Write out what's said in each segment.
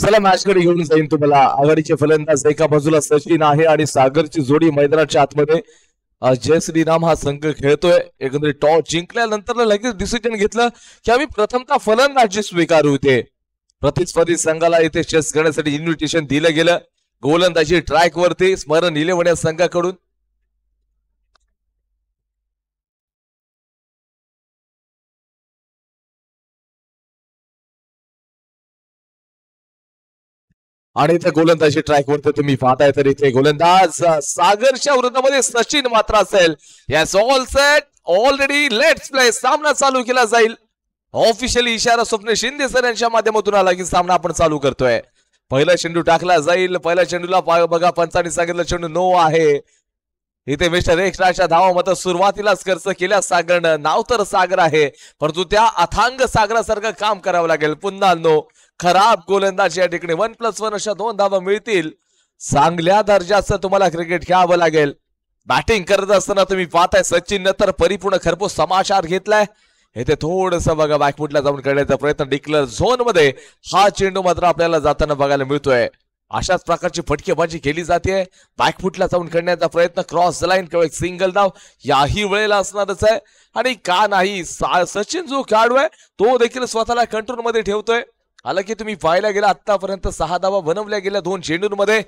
चला कडे घेऊन जाईन तुम्हाला आघाडीचे फलंदाज एका बाजूला सचिन आहे आणि सागरची जोडी मैदानाच्या आतमध्ये जय श्रीराम हा संघ खेळतोय एकंदरीत टॉस जिंकल्यानंतर लगेच डिसिजन घेतलं की आम्ही प्रथमता फलंदाजी स्वीकारू ते प्रतिस्पर्धी संघाला इथे चेस करण्यासाठी इन्व्हिटेशन दिलं गेलं गोलंदाजी ट्रॅक वरती स्मरण इलेवन या संघाकडून आणि इथे गोलंदाजी वरते तुम्ही पाहताय तर इथे गोलंदाज सागरच्या वृद्धामध्ये सचिन मात्र असेल yes all set already let's play सामना चालू केला जाईल ऑफिशियली इशारा स्वप्न शिंदे सर यांच्या माध्यमातून आला की सामना आपण चालू करतोय पहिला चेंडू टाकला जाईल पहिल्या चेंडूला बघा पंचाने सांगितलं चेंडू नो आहे इथे मिस्टर एक्स्ट्राच्या धावा मात्र सुरुवातीलाच खर्च केल्या सागरनं नाव तर सागर आहे परंतु त्या अथांग सागरासारखं काम करावं लागेल पुन्हा नो खराब गोलंदाज या ठिकाणी वन प्लस वन अशा दोन धावा मिळतील चांगल्या दर्जाचं तुम्हाला क्रिकेट खेळावं लागेल बॅटिंग करत असताना तुम्ही पाहताय सचिन तर परिपूर्ण खरपूस समाचार घेतलाय येथे थोडस बघा बॅकफुटला जाऊन करण्याचा प्रयत्न डिक्लेअर झोन मध्ये हा चेंडू मात्र आपल्याला जाताना बघायला मिळतोय अशाच प्रकारची फटकेबाजी केली जाते बॅकफुटला जाऊन करण्याचा प्रयत्न क्रॉस लाईन किंवा एक सिंगल डाव याही वेळेला असणारच आहे आणि का नाही सचिन जो खेळाडू आहे तो देखील स्वतःला कंट्रोलमध्ये ठेवतोय आलं की तुम्ही पाहायला गेला आतापर्यंत सहा धावा बनवल्या गेल्या दोन चेंडूंमध्ये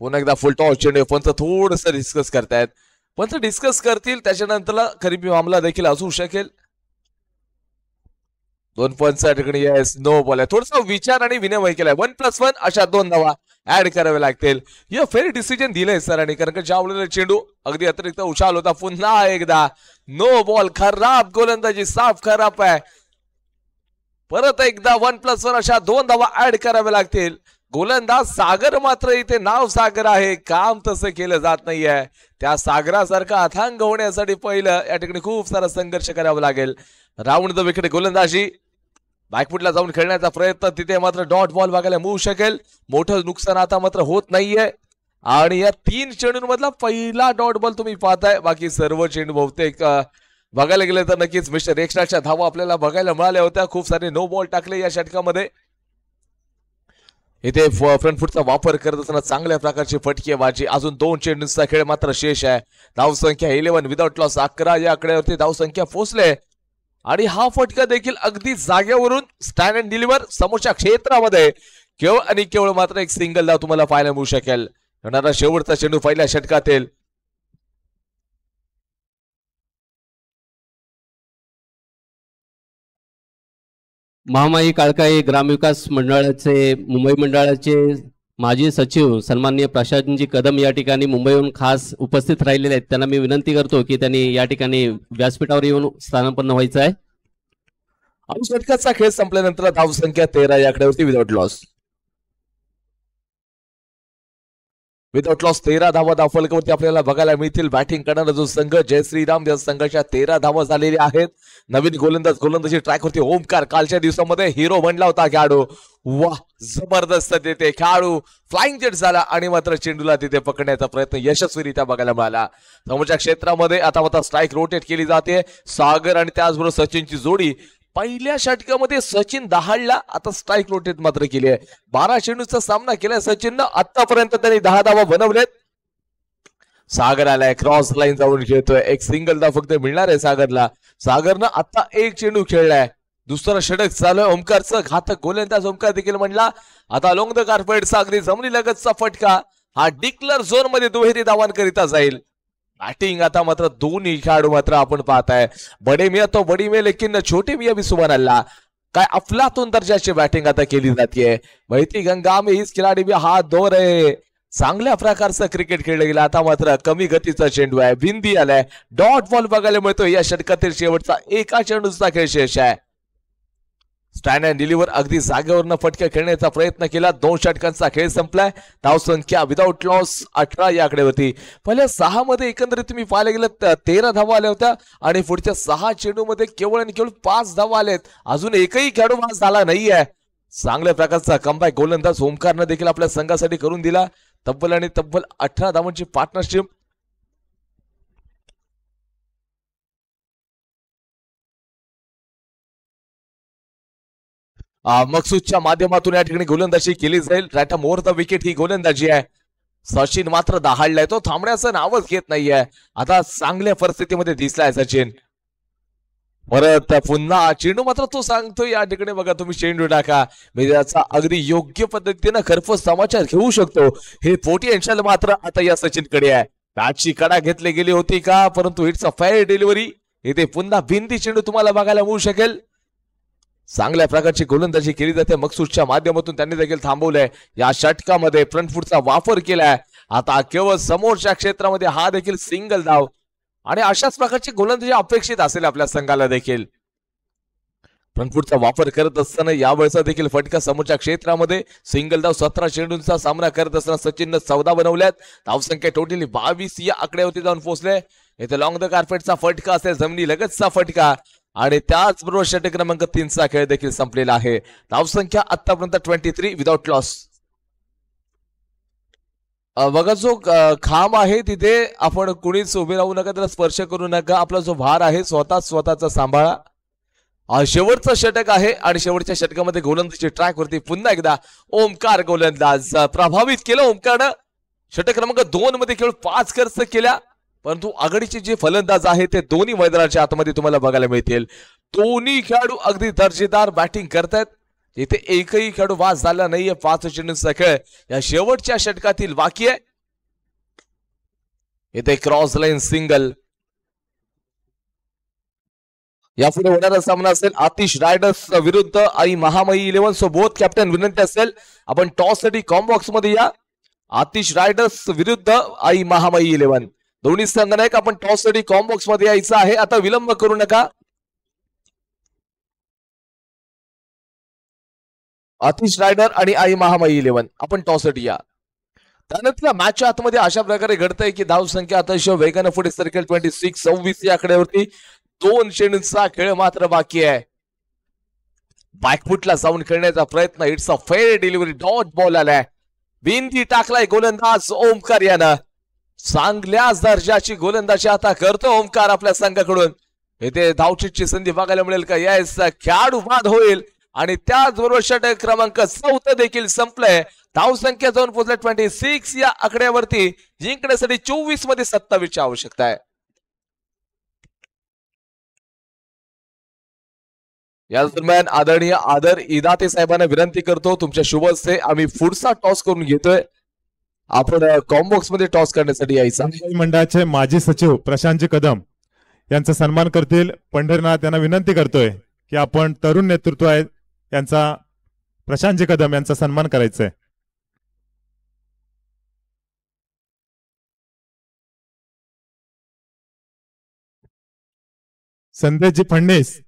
पुन्हा एकदा फुल टॉस चेंडू पंच थोडस डिस्कस करतायत पंच डिस्कस करतील त्याच्यानंतरला खरीपी मामला देखील असू शकेल दोन पंच ठिकाणी येस नो बॉल आहे थोडस विचार आणि विनय केलाय वन प्लस वन अशा दोन धावा ऍड करावे लागतील या फेर डिसिजन दिलंय सरांनी कारण का ज्या चेंडू अगदी अतिरिक्त उशाल होता पुन्हा एकदा नो बॉल खराब गोलंदाजी साफ खराब आहे परत एकदा वन प्लस वन अशा दोन धावा ऍड कराव्या लागतील गोलंदाज सागर मात्र इथे नाव सागर आहे काम तसं केलं जात नाहीये त्या सागरासारखा अथांग होण्यासाठी पहिलं या ठिकाणी खूप सारा संघर्ष करावा लागेल राऊंड द विकेट गोलंदाजी बॅकफुटला जाऊन खेळण्याचा प्रयत्न तिथे मात्र डॉट बॉल बघायला मिळू शकेल मोठं नुकसान आता मात्र होत नाहीये आणि या तीन चेंडूंमधला पहिला डॉट बॉल तुम्ही पाहताय बाकी सर्व चेंडू बहुतेक बघायला गेलं तर नक्कीच मिस्टर एकनाथच्या धावा आपल्याला बघायला मिळाल्या होत्या खूप सारे नो बॉल टाकले या षटकामध्ये इथे फ्रंट फुटचा वापर करत असताना चांगल्या प्रकारची वाजी अजून दोन चेंडूंचा खेळ मात्र शेष आहे धावसंख्या इलेव्हन विदाउट लॉस अकरा या आकड्यावरती धावसंख्या पोचले आणि हा फटका देखील अगदी जागेवरून स्टँड अँड डिलिव्हर समोरच्या क्षेत्रामध्ये केवळ आणि केवळ मात्र एक सिंगल धाव तुम्हाला पाहायला मिळू शकेल येणारा शेवटचा चेंडू पहिल्या षटकात येईल महामाई काळकाई ग्रामविकास मंडळाचे मुंबई मंडळाचे माजी सचिव सन्माननीय प्रशासनजी कदम या ठिकाणी मुंबईहून खास उपस्थित राहिलेले आहेत त्यांना मी विनंती करतो की त्यांनी या ठिकाणी व्यासपीठावर येऊन स्थानापन्न व्हायचं आहे षटकाचा खेळ संपल्यानंतर धावसंख्या तेरा याकड्यावरती विदाउट लॉस विदाउट लॉस तेरा धावा दाखवल्यावरती आपल्याला बघायला मिळतील बॅटिंग करणारा जो संघ जय श्रीराम या संघाच्या तेरा धावा झालेल्या आहेत नवीन गोलंदाज गोलंदाजी ट्रॅकवरती ओमकार कालच्या दिवसामध्ये हिरो बनला होता खेळाडू वा जबरदस्त तिथे खेळाडू फ्लाइंग जेट झाला आणि मात्र चेंडूला तिथे पकडण्याचा प्रयत्न यशस्वीरित्या बघायला मिळाला समोरच्या क्षेत्रामध्ये आता मात्र स्ट्राईक रोटेट केली जाते सागर आणि त्याचबरोबर सचिनची जोडी पहिल्या षटकामध्ये सचिन दहाडला आता स्ट्राईक रोटेट मात्र केली आहे बारा चेंडूचा सामना केलाय सचिननं आतापर्यंत त्यांनी दहा धावा बनवलेत सागर आलाय क्रॉस लाईन जाऊन खेळतोय एक सिंगल दा फक्त मिळणार आहे सागरला सागरनं आता एक चेंडू खेळलाय दुसरा षटक चालू आहे ओमकारचं घातक गोलंदाज ओमकार देखील म्हणला आता लोंग द कार्पेट सागरी जमली लगतचा फटका हा डिक्लर झोन मध्ये दुहेरी धावांकरिता जाईल बॅटिंग आता मात्र दोन्ही खेळाडू मात्र आपण पाहताय बडे मिया तो बडी मिया लेकिन छोटे मिया भी सुमन अल्ला काय अफलातून दर्जाची बॅटिंग आता केली जाते माहिती गंगा में हीच खिलाडी बी हात दोर आहे चांगल्या प्रकारचं क्रिकेट खेळलं गेलं आता मात्र कमी गतीचा चेंडू आहे बिंदी आलाय डॉट बॉल बघायला मिळतो या षटकातील शेवटचा एका चेंडूचा खेळ शेष आहे स्टँड अँड डिलिव्हर अगदी जागेवरनं फटक्या खेळण्याचा प्रयत्न केला दोन षटकांचा खेळ संपलाय धावसंख्या विदाऊट लॉस अठरा या होती पहिल्या सहा मध्ये एकंदरीत तुम्ही पाहायला गेलं तेरा धावा आल्या होत्या आणि पुढच्या सहा मध्ये केवळ आणि केवळ पाच धावा आल्यात अजून एकही खेळाडू मास झाला नाही आहे चांगल्या प्रकारचा कंबाय गोलंदाज ओमकारनं देखील आपल्या संघासाठी करून दिला तब्बल आणि तब्बल अठरा धावांची पार्टनरशिप मकसूदच्या माध्यमातून या ठिकाणी गोलंदाजी केली जाईल रॅटम मोर द विकेट ही गोलंदाजी आहे सचिन मात्र दहाडलाय तो थांबण्याचं नावच घेत नाहीये आता चांगल्या परिस्थितीमध्ये दिसलाय सचिन परत पुन्हा चेंडू मात्र तो सांगतो या ठिकाणी बघा तुम्ही चेंडू टाका मी त्याचा अगदी योग्य पद्धतीनं खरपूस समाचार घेऊ शकतो हे पोटेन्शियल मात्र आता या सचिन कडे आहे बॅटची कडा घेतली गेली होती का परंतु इट्स अ फायर डिलिव्हरी इथे पुन्हा भिंती चेंडू तुम्हाला बघायला मिळू शकेल चांगल्या प्रकारची गोलंदाजी केली जाते मकसूदच्या माध्यमातून त्यांनी देखील थांबवलंय या षटकामध्ये फ्रंट फुटचा वापर केलाय आता केवळ समोरच्या क्षेत्रामध्ये हा देखील सिंगल धाव आणि अशाच प्रकारची गोलंदाजी अपेक्षित असेल आपल्या संघाला देखील फ्रंटफूटचा वापर करत असताना यावेळेचा देखील फटका समोरच्या क्षेत्रामध्ये सिंगल धाव सतरा चेंडूंचा सामना करत असताना सचिननं चौदा बनवल्यात धावसंख्या टोटली बावीस या आकड्यावरती जाऊन पोहोचले इथे लॉंग द कार्पेटचा फटका असेल जमिनी लगतचा फटका आणि त्याचबरोबर षटक क्रमांक तीनचा खेळ देखील संपलेला आहे संख्या आतापर्यंत ट्वेंटी थ्री विदाउट लॉस बघा जो खांब आहे तिथे आपण कुणीच उभे राहू नका त्याला स्पर्श करू नका आपला जो भार आहे स्वतः स्वतःचा सांभाळा शेवटचा षटक आहे आणि शेवटच्या षटकामध्ये गोलंदाजी ट्रॅक वरती पुन्हा एकदा ओमकार गोलंदाज प्रभावित केलं ओमकारनं षटक क्रमांक दोन मध्ये केवळ पाच खर्च केल्या परंतु आघाडीचे जे फलंदाज आहे ते दोन्ही मैदानाच्या आतमध्ये तुम्हाला बघायला मिळतील दोन्ही खेळाडू अगदी दर्जेदार बॅटिंग करतायत इथे एकही खेळाडू वास झाला नाहीये पाच चेंडूंचा खेळ या शेवटच्या षटकातील बाकी आहे इथे क्रॉस लाईन सिंगल यापुढे होणारा सामना असेल आतिश रायडर्स विरुद्ध आई महामाई इलेव्हन सो बोध कॅप्टन विनंती असेल आपण टॉस साठी कॉम्बॉक्स मध्ये या आतिश रायडर्स विरुद्ध आई महामाई इलेव्हन दोन्ही का आपण टॉस साठी कॉम्बॉक्स मध्ये यायचं आहे आता विलंब करू नका आतिश रायडर आणि आई महामाई इलेव्हन आपण टॉससाठी या त्यानंतर मॅचच्या आतमध्ये अशा प्रकारे घडतंय की धाव संख्या अतिशय वेगानं पुढे सर्कल ट्वेंटी सिक्स सव्वीस या आकड्यावरती दोन शेणचा खेळ मात्र बाकी आहे बॅकफुटला जाऊन खेळण्याचा प्रयत्न it's a fair delivery dot ball आलाय बिंदी टाकलाय गोलंदाज ओमकार यानं चांगल्याच दर्जाची गोलंदाजी आता करतो ओमकार आपल्या संघाकडून येथे धावचितची संधी बघायला मिळेल का यास खेळाडू बाद होईल आणि त्याचबरोबर षटक क्रमांक चौथ देखील संपलंय धाव संख्या जाऊन पोहोचल्या ट्वेंटी सिक्स या आकड्यावरती जिंकण्यासाठी चोवीस मध्ये सत्तावीसची आवश्यकता आहे या दरम्यान आदरणीय आदर इदाते साहेबांना विनंती करतो तुमच्या शुभस्ते आम्ही पुढचा टॉस करून घेतोय आपण कॉम्बॉक्स मध्ये टॉस करण्यासाठी यायचा मंडळाचे माजी सचिव प्रशांतजी कदम यांचा सन्मान करतील पंढरीनाथ यांना विनंती करतोय की आपण तरुण नेतृत्व आहे यांचा प्रशांतजी कदम यांचा सन्मान करायचा संदेशजी फडणीस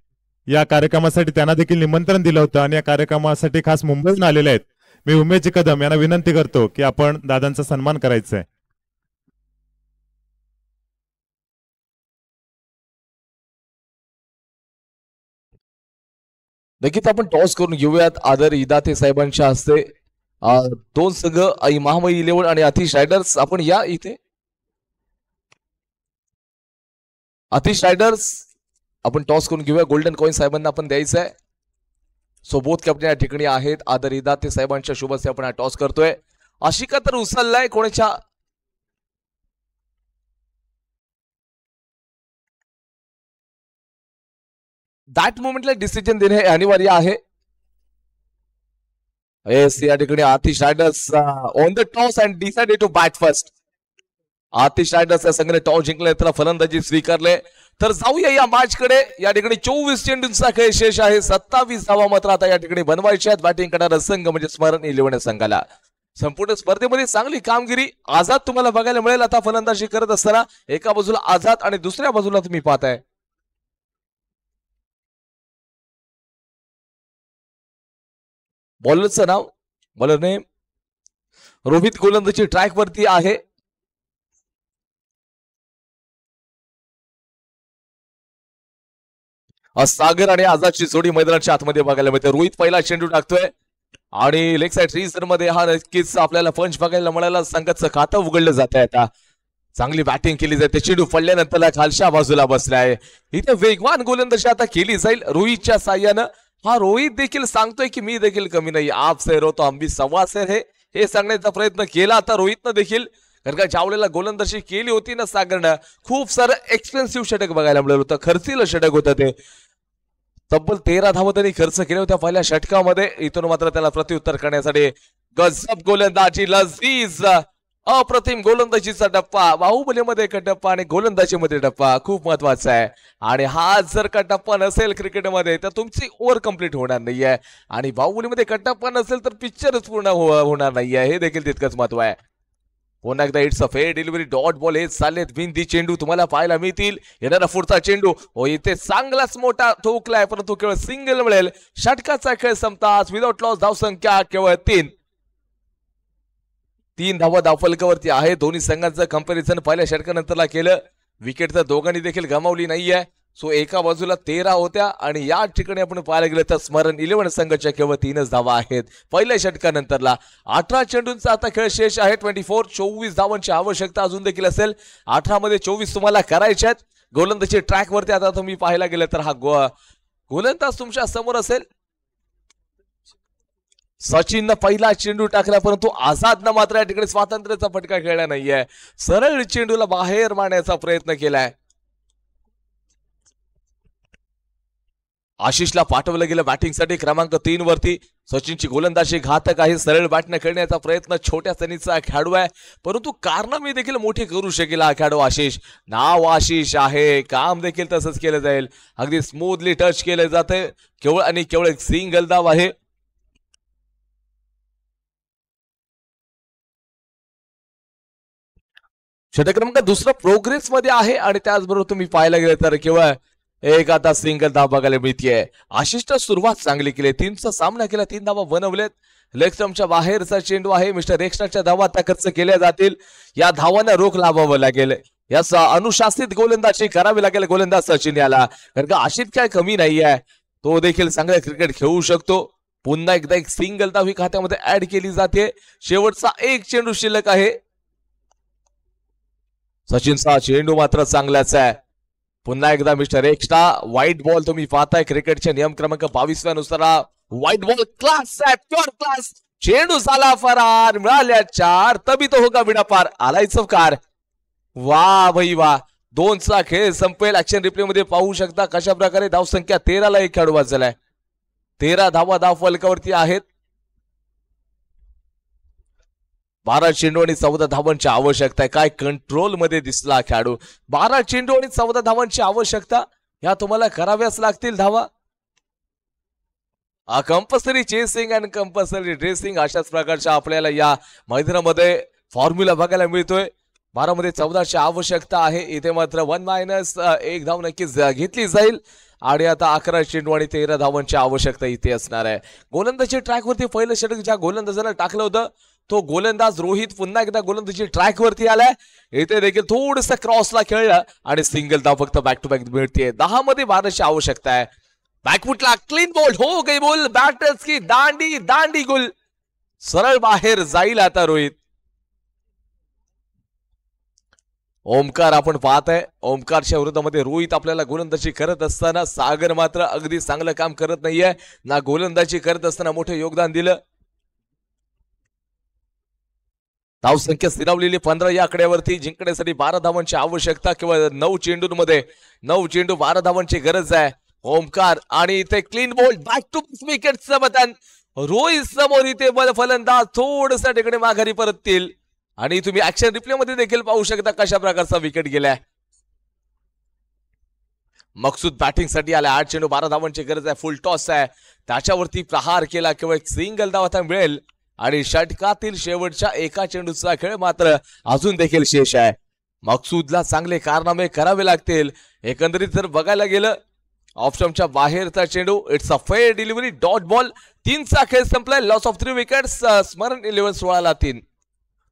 या कार्यक्रमासाठी त्यांना देखील निमंत्रण दिलं होतं आणि या कार्यक्रमासाठी खास मुंबईहून आलेले आहेत मी उमेश कदम यांना विनंती करतो की आपण दादांचा सन्मान करायचा आहे नक्कीच आपण टॉस करून घेऊयात आदर इदाते साहेबांच्या हस्ते दोन संघ महामई इलेव्हन आणि अतिश रायडर्स आपण या इथे अतिश रायडर्स आपण टॉस करून घेऊया गोल्डन कॉईन साहेबांना आपण द्यायचं आहे सो बोथ कॅप्टन या ठिकाणी आहेत आदर ते साहेबांच्या शुभस्य आपण टॉस करतोय आशिका तर उचललाय कोणाच्या दॅट मुमेंटला डिसिजन देणे हे अनिवार्य आहे येस या ठिकाणी Atish riders won the toss and decided to bat first Atish riders या संघाने टॉस जिंकले तर फलंदाजी स्वीकारले तर जाऊया या कडे या ठिकाणी चोवीस चेंडूंचा खेळ शेष आहे सत्तावीस धावा मात्र आता या ठिकाणी बनवायच्या आहेत बॅटिंग करणारा संघ म्हणजे स्मरण इलेव्हन संघाला संपूर्ण स्पर्धेमध्ये चांगली कामगिरी आझाद तुम्हाला बघायला मिळेल आता फलंदाजी करत असताना एका बाजूला आझाद आणि दुसऱ्या बाजूला तुम्ही पाहताय बॉलरचं नाव बॉलर नेम रोहित गोलंदाजी ट्रॅकवरती आहे सागर आणि आझादची जोडी मैदानाच्या आतमध्ये बघायला मिळते रोहित पहिला चेंडू टाकतोय आणि लेग साईड मध्ये हा नक्कीच आपल्याला पंच बघायला मिळायला संघाचं खातं उघडलं जात आहे आता चांगली बॅटिंग केली जाते चेंडू पडल्यानंतर खालच्या बाजूला आहे इथे वेगवान गोलंदाजी आता केली जाईल रोहितच्या साह्यानं हा रोहित देखील सांगतोय की मी देखील कमी नाही आप सैर होतो आम्ही सव्वा सैर हे हे सांगण्याचा प्रयत्न केला आता रोहितनं देखील कारण का ज्यावेळेला गोलंदाजी केली होती ना सागरनं खूप सारं एक्सपेन्सिव्ह षटक बघायला मिळालं होतं खर्चिलं षटक होतं ते तब्बल तेरा धावा त्यांनी खर्च केले होत्या पहिल्या षटकामध्ये इथून मात्र त्याला प्रत्युत्तर करण्यासाठी गजब गोलंदाजी लजीज अप्रतिम गोलंदाजीचा टप्पा बाहुबलीमध्ये एक आणि गोलंदाजीमध्ये टप्पा खूप महत्वाचा आहे आणि हा जर का नसेल क्रिकेटमध्ये तर तुमची ओव्हर कम्प्लीट होणार नाहीये आणि बाहुबलीमध्ये कट्टप्पा नसेल तर पिक्चरच पूर्ण हो-, होणार नाहीये हे देखील तितकंच महत्व आहे पुन्हा एकदा it's a fair delivery dot ball हे चाललेत विंदी चेंडू तुम्हाला पाहायला मिळतील येणारा पुढचा चेंडू हो इथे चांगलाच मोठा ठोकलाय परंतु केवळ सिंगल मिळेल षटकाचा खेळ संपताच विदाउट लॉस धावसंख्या केवळ तीन तीन धावा धावफलकावरती आहे दोन्ही संघांचं कंपॅरिझन पहिल्या षटकानंतरला केलं विकेट तर दोघांनी देखील गमावली नाहीये सो एका बाजूला तेरा होत्या आणि या ठिकाणी आपण पाहायला गेलं तर स्मरण इलेव्हन संघाच्या केवळ तीनच धावा आहेत पहिल्या षटकानंतरला अठरा चेंडूंचा आता खेळ शेष आहे ट्वेंटी फोर चोवीस धावांची आवश्यकता अजून देखील असेल अठरामध्ये चोवीस तुम्हाला करायचे आहेत गोलंदाजी ट्रॅकवरती आता तुम्ही पाहायला गेलं तर हा गो गोलंदाज तुमच्या समोर असेल सचिननं पहिला चेंडू टाकला परंतु आझादनं मात्र या ठिकाणी स्वातंत्र्याचा फटका खेळला नाहीये सरळ चेंडूला बाहेर मारण्याचा प्रयत्न केलाय आशिषला पाठवलं गेलं बॅटिंगसाठी क्रमांक तीन वरती सचिनची गोलंदाजी घातक आहे सरळ बॅटने खेळण्याचा प्रयत्न छोट्या सनीचा खेळाडू आहे परंतु कारण मी देखील मोठी करू शकेल हा खेळाडू आशिष नाव आशिष आहे काम देखील तसंच केलं जाईल अगदी स्मूथली टच केलं जाते केवळ आणि केवळ एक सिंगल दाव आहे षटक्रमांक दुसरा प्रोग्रेस मध्ये आहे आणि त्याचबरोबर तुम्ही पाहायला गेलं तर केवळ एक आता सिंगल धाव बघायला मिळतीये आशिष्ट सुरुवात चांगली केली तीनचा सामना केला तीन धावा बनवलेत लेक्समच्या बाहेरचा चेंडू आहे मिस्टर एक्स्ट्राच्या धावा त्या खर्च केल्या जातील या धावांना रोख लावावं लागेल याचा अनुशासित गोलंदाजी करावी लागेल गोलंदाज सचिन याला कारण का आशिष काय कमी नाही आहे तो देखील चांगला क्रिकेट खेळू शकतो पुन्हा एकदा एक सिंगल धाव ही खात्यामध्ये ऍड केली जाते शेवटचा एक चेंडू शिल्लक आहे सचिनचा चेंडू मात्र चांगलाच आहे पुन्हा एकदा मिस्टर एक्स्ट्रा व्हाईट बॉल तुम्ही पाहताय क्रिकेटचे नियम क्रमांक बावीसव्या नुसार white ball class pure class चेंडू झाला फरार मिळाल्या चार तबी तो होगा विडा पार आलाय चौकार वा भाई वा दोनचा खेळ संपेल ऍक्शन रिप्ले मध्ये पाहू शकता कशा प्रकारे धावसंख्या तेराला एक खेळाडू वाजलाय तेरा धावा धाव फलकावरती आहेत बारा चेंडू आणि चौदा धावांची आवश्यकता आहे काय कंट्रोलमध्ये दिसला खेळाडू बारा चेंडू आणि चौदा धावांची आवश्यकता ह्या तुम्हाला कराव्याच लागतील धावा compulsory chasing and compulsory dressing अशाच प्रकारच्या आपल्याला या मैदानामध्ये फॉर्म्युला बघायला मिळतोय बारामध्ये चौदाची आवश्यकता आहे इथे मात्र वन मायनस एक धाव नक्कीच घेतली जाईल आणि आता अकरा चेंडू आणि तेरा धावांची आवश्यकता इथे असणार आहे गोलंदाजी ट्रॅकवरती पहिलं षटक ज्या गोलंदाजाला टाकलं होतं तो गोलंदाज रोहित पुन्हा एकदा गोलंदाजी ट्रॅकवरती आलाय इथे देखील थोडस क्रॉसला खेळलं आणि सिंगल दा फक्त बॅक टू बॅक मिळते दहा मध्ये बाराची आवश्यकता आहे बॅकफुटला क्लीन बोल हो गई बोल बॅटर्स की दांडी दांडी गुल सरळ बाहेर जाईल आता रोहित ओमकार आपण पाहत आहे ओमकारच्या विरोधामध्ये रोहित आपल्याला गोलंदाजी करत असताना सागर मात्र अगदी चांगलं काम करत नाहीये ना गोलंदाजी करत असताना मोठं योगदान दिलं धावसंख्या स्थिरावलेली पंधरा या आकड्यावरती जिंकण्यासाठी बारा धावांची आवश्यकता किंवा नऊ चेंडूंमध्ये नऊ चेंडू बारा धावांची गरज आहे ओमकार आणि इथे clean bowled back to wicket Samadhan Rohit समोर इथे फलंदाज थोडसा माघारी परततील आणि तुम्ही ऍक्शन रिप्ले मध्ये देखील पाहू शकता कशा प्रकारचा विकेट गेलाय मकसूद बॅटिंगसाठी आला आठ चेंडू बारा धावांची गरज आहे फुल टॉस आहे त्याच्यावरती प्रहार केला किंवा एक सिंगल आता मिळेल आणि षटकातील शेवटच्या एका चेंडूचा खेळ मात्र अजून देखील शेष आहे मकसूदला चांगले कारनामे करावे लागतील एकंदरीत जर बघायला गेलं ऑप्शनच्या बाहेरचा चेंडू it's a fair delivery dot ball तीनचा खेळ संपलाय loss of three wicket Smaran eleven सोळाला तीन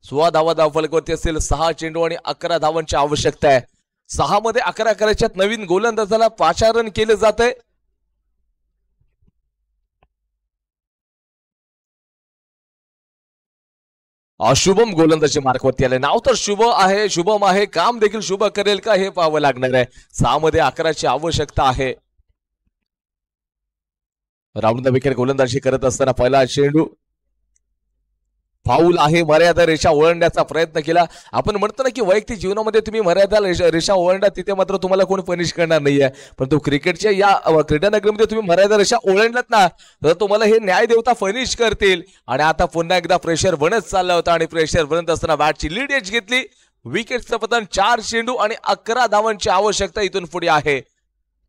सोळा धावा फलकवरती असेल सहा चेंडू आणि अकरा धावांची आवश्यकता आहे सहा मध्ये अकरा करायच्यात नवीन गोलंदाजाला पाचारण केलं जात आहे अशुभम गोलंदाजी मार्कवरती आले नाव तर शुभ आहे शुभम आहे काम देखील शुभ करेल का हे पाहावं लागणार आहे सहा मध्ये अकराची आवश्यकता आहे राऊंड द विकेट गोलंदाजी करत असताना पहिला चेंडू फाऊल आहे मर्यादा रेषा ओळंडण्याचा प्रयत्न केला आपण म्हणतो ना की वैयक्तिक जीवनामध्ये तुम्ही मर्यादा रेषा ओळंडा तिथे मात्र तुम्हाला कोणी पनिश करणार नाही आहे परंतु क्रिकेटच्या या क्रीडानगरीमध्ये तुम्ही मर्यादा रेषा ओळंडलात ना तर तुम्हाला हे न्याय देवता पनिश करतील आणि आता पुन्हा एकदा प्रेशर बनत चालला होता आणि प्रेशर बनत असताना बॅटची लीड एज घेतली विकेटचं पतन चार चेंडू आणि अकरा धावांची आवश्यकता इथून पुढे आहे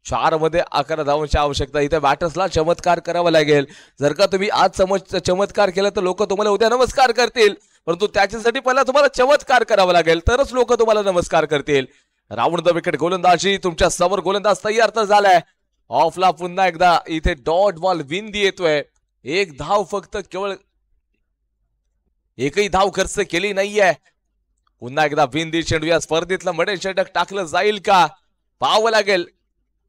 चारमध्ये अकरा धावांची आवश्यकता इथे बॅटर्सला चमत्कार करावा लागेल जर का तुम्ही आज समज चमत्कार केला तर लोक तुम्हाला उद्या नमस्कार करतील परंतु त्याच्यासाठी पहिला तुम्हाला चमत्कार करावा लागेल तरच लोक तुम्हाला नमस्कार करतील राऊंड द विकेट गोलंदाजी तुमच्या समोर गोलंदाज तयार तर झालाय ऑफला पुन्हा एकदा इथे डॉट बॉल विंदी येतोय एक धाव फक्त केवळ एकही धाव खर्च केली नाहीये पुन्हा एकदा विंदी चेंडू या स्पर्धेतलं मडे षटक टाकलं जाईल का पाहावं लागेल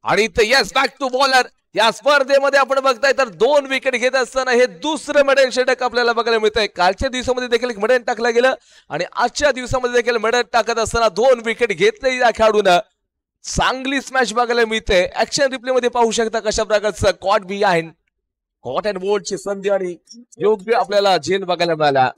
आणि ते यस बॅक टू बॉलर या स्पर्धेमध्ये आपण बघताय तर दोन विकेट घेत असताना हे दुसरं मेडल षटक आपल्याला बघायला मिळत आहे कालच्या दिवसामध्ये देखील एक मेडल टाकलं गेलं आणि आजच्या दिवसामध्ये देखील मडन टाकत असताना दोन विकेट घेतले या खेळाडून चांगली स्मॅश बघायला मिळते ऍक्शन रिप्ले मध्ये पाहू शकता कशा प्रकारचं कॉट बी आहे कॉट अँड ची संधी आणि योग्य आपल्याला झेल बघायला मिळाला